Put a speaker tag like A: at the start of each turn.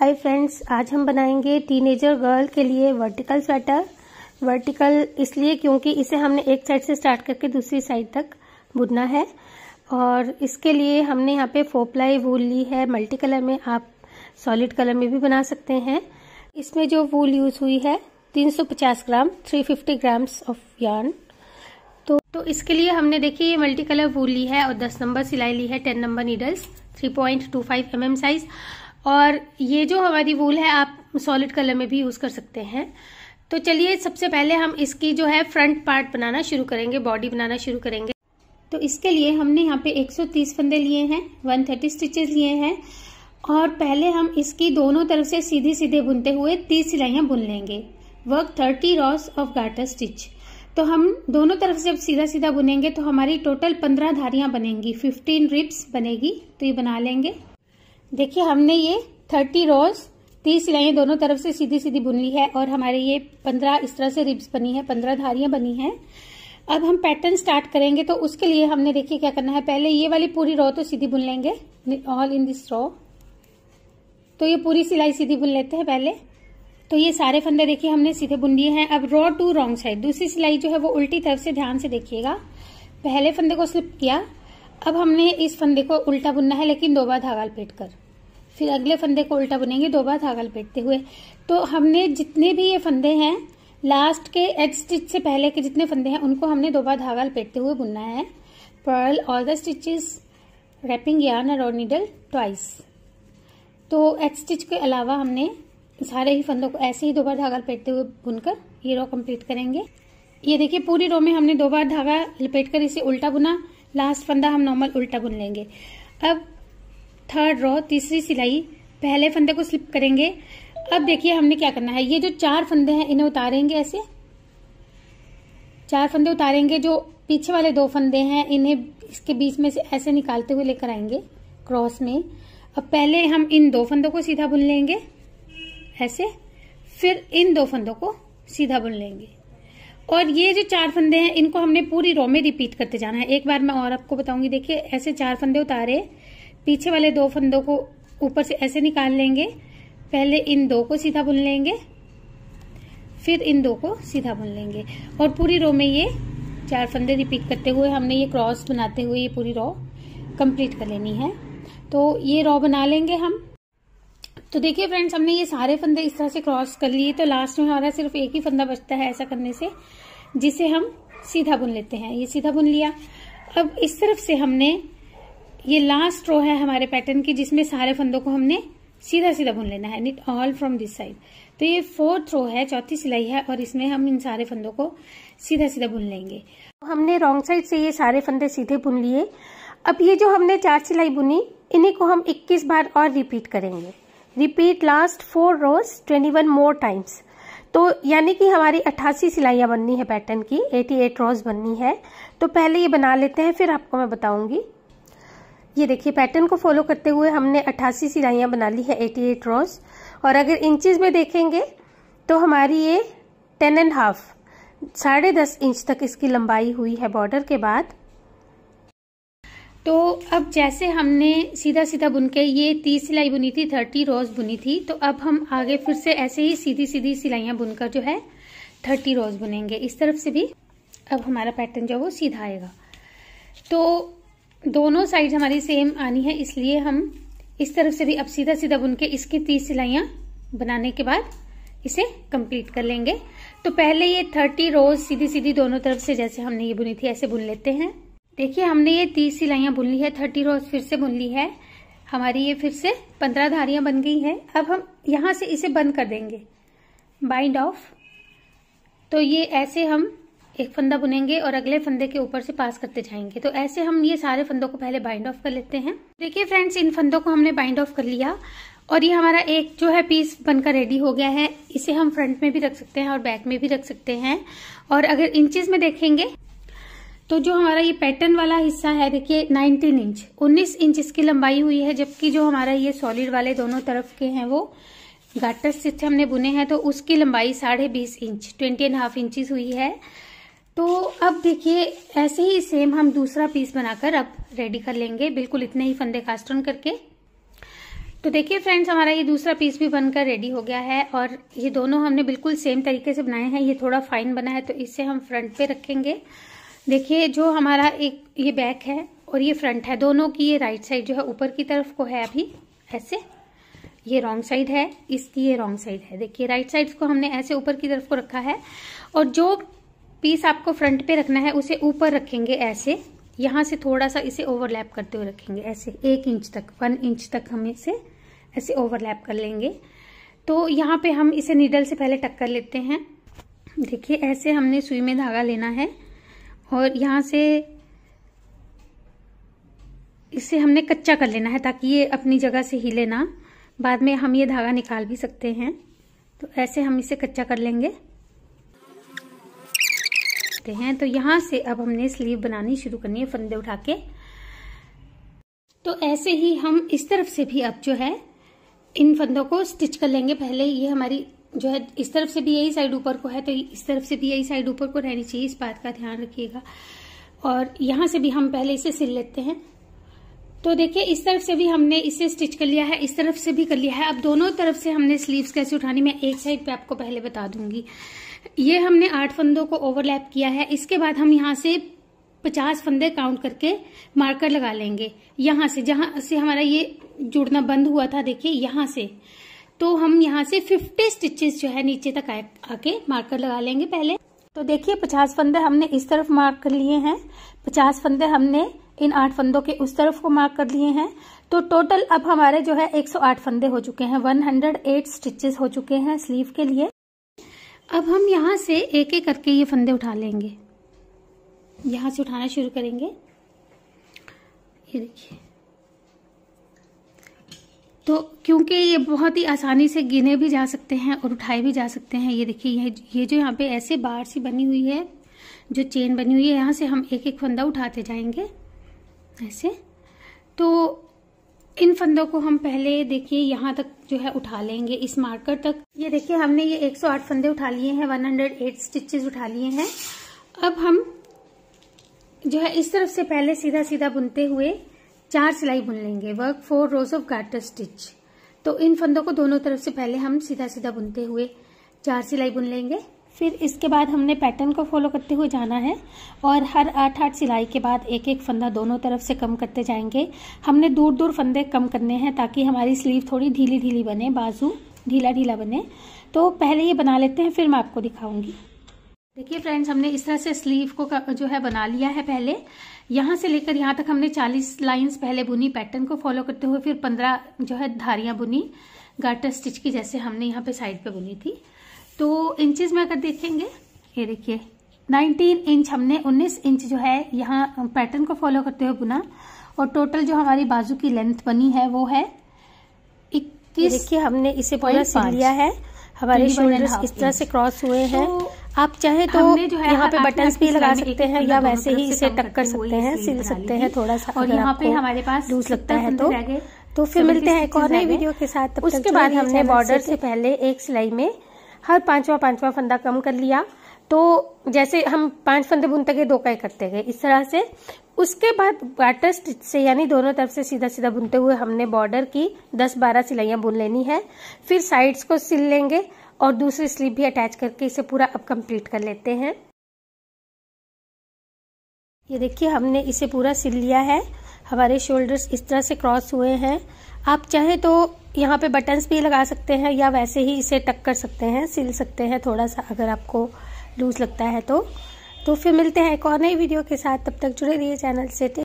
A: hi friends आज हम बनाएंगे टीनेजर गर्ल के लिए वर्टिकल स्वेटर वर्टिकल इसलिए क्योंकि इसे हमने एक साइड से स्टार्ट करके दूसरी साइड तक बुनना है और इसके लिए हमने यहाँ पे फोपलाई वूल ली है मल्टी कलर में आप सॉलिड कलर में भी बना सकते हैं इसमें जो वूल यूज़ हुई है 350 ग्राम 350 ग्राम्स ऑफ यार्न तो तो इसके लिए हमने देखिए ये मल्टी कलर वूल ली है और 10 नंबर सिलाई ली है 10 number needles 3.25 point mm size और ये जो हमारी वूल है आप सॉलिड कलर में भी यूज़ कर सकते हैं तो चलिए सबसे पहले हम इसकी जो है फ्रंट पार्ट बनाना शुरू करेंगे बॉडी बनाना शुरू करेंगे तो इसके लिए हमने यहाँ पे 130 फंदे लिए हैं 130 स्टिचेस लिए हैं और पहले हम इसकी दोनों तरफ से सीधे सीधे बुनते हुए 30 सिलाइयाँ बुन लेंगे work 30 rows of garter stitch तो हम दोनों तरफ से अब सीधा सीधा बुनेंगे तो हमारी टोटल 15 धारियाँ बनेंगी 15 रिप्स बनेगी तो ये बना लेंगे देखिए हमने ये थर्टी रोज तीस सिलाई दोनों तरफ से सीधी सीधी बुन ली है और हमारे ये पंद्रह इस तरह से रिब्स बनी है पंद्रह धारियां बनी है अब हम पैटर्न स्टार्ट करेंगे तो उसके लिए हमने देखिए क्या करना है पहले ये वाली पूरी रो तो सीधी बुन लेंगे ऑल इन दिस रो तो ये पूरी सिलाई सीधी बुन लेते हैं पहले तो ये सारे फंदे देखिए हमने सीधे बुन लिए हैं अब रो टू रॉन्ग साइड दूसरी सिलाई जो है वो उल्टी तरफ से ध्यान से देखिएगा पहले फंदे को स्लिप किया अब हमने इस फंदे को उल्टा बुनना है लेकिन दो बार धागा लपेट कर फिर अगले फंदे को उल्टा बुनेंगे दो बार धागा लपेटते हुए तो हमने जितने भी ये फंदे हैं लास्ट के एज स्टिच से पहले के जितने फंदे हैं उनको हमने दो बार धागा लपेटते हुए बुनना है purl all the stitches wrapping yarn और नीडल ट्वाइस तो एच स्टिच के अलावा हमने सारे ही फंदों को ऐसे ही दो बार धागा लपेटते हुए बुनकर ये रो कंप्लीट करेंगे ये देखिए पूरी रो में हमने दो बार धागा लपेट कर इसे उल्टा बुना लास्ट फंदा हम नॉर्मल उल्टा बुन लेंगे अब थर्ड रॉ तीसरी सिलाई पहले फंदे को स्लिप करेंगे अब देखिए हमने क्या करना है ये जो चार फंदे हैं इन्हें उतारेंगे ऐसे चार फंदे उतारेंगे जो पीछे वाले दो फंदे हैं इन्हें इसके बीच में से ऐसे निकालते हुए लेकर आएंगे क्रॉस में अब पहले हम इन दो फंदों को सीधा बुन लेंगे ऐसे फिर इन दो फंदों को सीधा बुन लेंगे और ये जो चार फंदे हैं इनको हमने पूरी रो में रिपीट करते जाना है एक बार मैं और आपको बताऊंगी देखिए ऐसे चार फंदे उतारे पीछे वाले दो फंदों को ऊपर से ऐसे निकाल लेंगे पहले इन दो को सीधा बुन लेंगे फिर इन दो को सीधा बुन लेंगे और पूरी रो में ये चार फंदे रिपीट करते हुए हमने ये क्रॉस बनाते हुए ये पूरी रो कंप्लीट कर लेनी है तो ये रो बना लेंगे हम तो देखिए फ्रेंड्स हमने ये सारे फंदे इस तरह से क्रॉस कर लिए तो लास्ट में हमारा सिर्फ एक ही फंदा बचता है ऐसा करने से जिसे हम सीधा बुन लेते हैं ये सीधा बुन लिया अब इस तरफ से हमने ये लास्ट रो है हमारे पैटर्न की जिसमें सारे फंदों को हमने सीधा सीधा बुन लेना है knit all from this side तो ये फोर्थ रो है चौथी सिलाई है और इसमें हम इन सारे फंदों को सीधा सीधा बुन लेंगे हमने रॉन्ग साइड से ये सारे फंदे सीधे बुन लिए अब ये जो हमने चार सिलाई बुनी इन्हीं को हम 21 बार और रिपीट करेंगे repeat last four rows twenty one more times तो यानी कि हमारी 88 सिलाइयाँ बननी है पैटर्न की 88 रोज बननी है तो पहले ये बना लेते हैं फिर आपको मैं बताऊंगी ये देखिए पैटर्न को फॉलो करते हुए हमने 88 सिलाइयाँ बना ली है 88 रोज और अगर इंचज में देखेंगे तो हमारी ये टेन एंड हाफ साढ़े दस इंच तक इसकी लंबाई हुई है बॉर्डर के बाद तो अब जैसे हमने सीधा सीधा बुन के ये तीस सिलाई बुनी थी थर्टी रोज बुनी थी तो अब हम आगे फिर से ऐसे ही सीधी सीधी सिलाइयाँ बुनकर जो है थर्टी रोज बुनेंगे इस तरफ से भी अब हमारा पैटर्न जो है वो सीधा आएगा तो दोनों साइड हमारी सेम आनी है इसलिए हम इस तरफ से भी अब सीधा सीधा बुन के इसकी तीस सिलाइयाँ बनाने के बाद इसे कंप्लीट कर लेंगे तो पहले ये थर्टी रोज सीधी सीधी दोनों तरफ से जैसे हमने ये बुनी थी ऐसे बुन लेते हैं देखिए हमने ये तीस सिलाइयां बुन ली है थर्टी रोज फिर से बुन ली है हमारी ये फिर से पंद्रह धारियां बन गई है अब हम यहां से इसे बंद कर देंगे बाइंड ऑफ तो ये ऐसे हम एक फंदा बुनेंगे और अगले फंदे के ऊपर से पास करते जाएंगे तो ऐसे हम ये सारे फंदों को पहले बाइंड ऑफ कर लेते हैं देखिए फ्रेंड्स इन फंदों को हमने बाइंड ऑफ कर लिया और ये हमारा एक जो है पीस बनकर रेडी हो गया है इसे हम फ्रंट में भी रख सकते हैं और बैक में भी रख सकते हैं और अगर इंचेस में देखेंगे तो जो हमारा ये पैटर्न वाला हिस्सा है देखिए 19 इंच 19 इंच इसकी लंबाई हुई है जबकि जो हमारा ये सॉलिड वाले दोनों तरफ के हैं वो गाटर स्टिच हमने बुने हैं तो उसकी लंबाई साढ़े बीस inch twenty and half inches हुई है तो अब देखिए ऐसे ही सेम हम दूसरा पीस बनाकर अब रेडी कर लेंगे बिल्कुल इतने ही फंदे कास्टन करके तो देखिए फ्रेंड्स हमारा ये दूसरा पीस भी बनकर रेडी हो गया है और ये दोनों हमने बिल्कुल सेम तरीके से बनाए हैं ये थोड़ा फाइन बना है तो इसे हम फ्रंट पे रखेंगे देखिए जो हमारा एक ये बैक है और ये फ्रंट है दोनों की ये राइट साइड जो है ऊपर की तरफ को है अभी ऐसे ये रॉन्ग साइड है इसकी ये रॉन्ग साइड है देखिए राइट साइड को हमने ऐसे ऊपर की तरफ को रखा है और जो पीस आपको फ्रंट पे रखना है उसे ऊपर रखेंगे ऐसे यहां से थोड़ा सा इसे ओवरलैप करते हुए रखेंगे ऐसे एक इंच तक वन इंच तक हम इसे ऐसे ओवरलैप कर लेंगे तो यहाँ पे हम इसे नीडल से पहले टक कर लेते हैं देखिए ऐसे हमने सुई में धागा लेना है और यहाँ से इसे हमने कच्चा कर लेना है ताकि ये अपनी जगह से हिले ना बाद में हम ये धागा निकाल भी सकते हैं तो ऐसे हम इसे कच्चा कर लेंगे हैं तो यहाँ से अब हमने स्लीव बनानी शुरू करनी है फंदे उठा के तो ऐसे ही हम इस तरफ से भी अब जो है इन फंदों को स्टिच कर लेंगे पहले ये हमारी जो है इस तरफ से भी यही साइड ऊपर को है तो इस तरफ से भी यही साइड ऊपर को रहनी चाहिए इस बात का ध्यान रखिएगा और यहां से भी हम पहले इसे सिल लेते हैं तो देखिए इस तरफ से भी हमने इसे स्टिच कर लिया है इस तरफ से भी कर लिया है अब दोनों तरफ से हमने स्लीव्स कैसे उठानी मैं एक साइड पे आपको पहले बता दूंगी ये हमने आठ फंदों को ओवरलैप किया है इसके बाद हम यहाँ से पचास फंदे काउंट करके मार्कर लगा लेंगे यहां से जहां से हमारा ये जुड़ना बंद हुआ था देखिये यहां से तो हम यहाँ से 50 स्टिचेस जो है नीचे तक आके मार्कर लगा लेंगे पहले तो देखिए 50 फंदे हमने इस तरफ मार्क कर लिए हैं 50 फंदे हमने इन आठ फंदों के उस तरफ को मार्क कर लिए हैं तो टोटल अब हमारे जो है 108 फंदे हो चुके हैं 108 स्टिचेस हो चुके हैं स्लीव के लिए अब हम यहाँ से एक एक करके ये फंदे उठा लेंगे यहाँ से उठाना शुरू करेंगे ये देखिए तो क्योंकि ये बहुत ही आसानी से गिने भी जा सकते हैं और उठाए भी जा सकते हैं ये देखिए ये ये जो यहाँ पे ऐसे बार सी बनी हुई है जो चेन बनी हुई है यहाँ से हम एक एक फंदा उठाते जाएंगे ऐसे तो इन फंदों को हम पहले देखिए यहाँ तक जो है उठा लेंगे इस मार्कर तक ये देखिए हमने ये 108 फंदे उठा लिए हैं 108 स्टिचेस उठा लिए हैं अब हम जो है इस तरफ से पहले सीधा सीधा बुनते हुए चार सिलाई बुन लेंगे work four rows of garter stitch तो इन फंदों को दोनों तरफ से पहले हम सीधा सीधा बुनते हुए चार सिलाई बुन लेंगे फिर इसके बाद हमने पैटर्न को फॉलो करते हुए जाना है और हर आठ आठ सिलाई के बाद एक एक फंदा दोनों तरफ से कम करते जाएंगे हमने दूर दूर फंदे कम करने हैं ताकि हमारी स्लीव थोड़ी ढीली ढीली बने बाजू ढीला ढीला बने तो पहले ये बना लेते हैं फिर मैं आपको दिखाऊंगी देखिए फ्रेंड्स हमने इस तरह से स्लीव को जो है बना लिया है पहले यहाँ से लेकर यहाँ तक हमने 40 लाइंस पहले बुनी पैटर्न को फॉलो करते हुए फिर 15 जो है धारियां बुनी गार्टर स्टिच की जैसे हमने यहाँ पे साइड पे बुनी थी तो इंचेस में अगर देखेंगे ये देखिए 19 इंच हमने 19 इंच जो है यहाँ पैटर्न को फॉलो करते हुए बुना और टोटल जो हमारी बाजू की लेंथ बनी है वो है इक्कीस हमने इसे पॉइंट लिया है हमारे शोल्डर्स इस तरह से क्रॉस हुए हैं तो आप चाहे तो यहाँ हाँ, पे बटन भी लगा सकते हैं या वैसे ही इसे टक कर सकते हैं सिल सकते हैं थोड़ा सा और यहाँ पे हमारे पास लूज लगता है तो तो फिर मिलते हैं एक और नई वीडियो के साथ तब उसके बाद हमने बॉर्डर से पहले एक सिलाई में हर पांचवा पांचवा फंदा कम कर लिया तो जैसे हम पांच फंदे बुनते गए दो का करते गए इस तरह से उसके बाद वाटर स्टिच से यानी दोनों तरफ से सीधा सीधा बुनते हुए हमने बॉर्डर की 10-12 सिलाइयाँ बुन लेनी है फिर साइड्स को सिल लेंगे और दूसरी स्लीव भी अटैच करके इसे पूरा अब कंप्लीट कर लेते हैं ये देखिए हमने इसे पूरा सिल लिया है हमारे शोल्डर्स इस तरह से क्रॉस हुए हैं आप चाहे तो यहाँ पे बटन्स भी लगा सकते हैं या वैसे ही इसे टक कर सकते हैं सिल सकते हैं थोड़ा सा अगर आपको लूज लगता है तो तो फिर मिलते हैं एक और नई वीडियो के साथ तब तक जुड़े रहिए चैनल से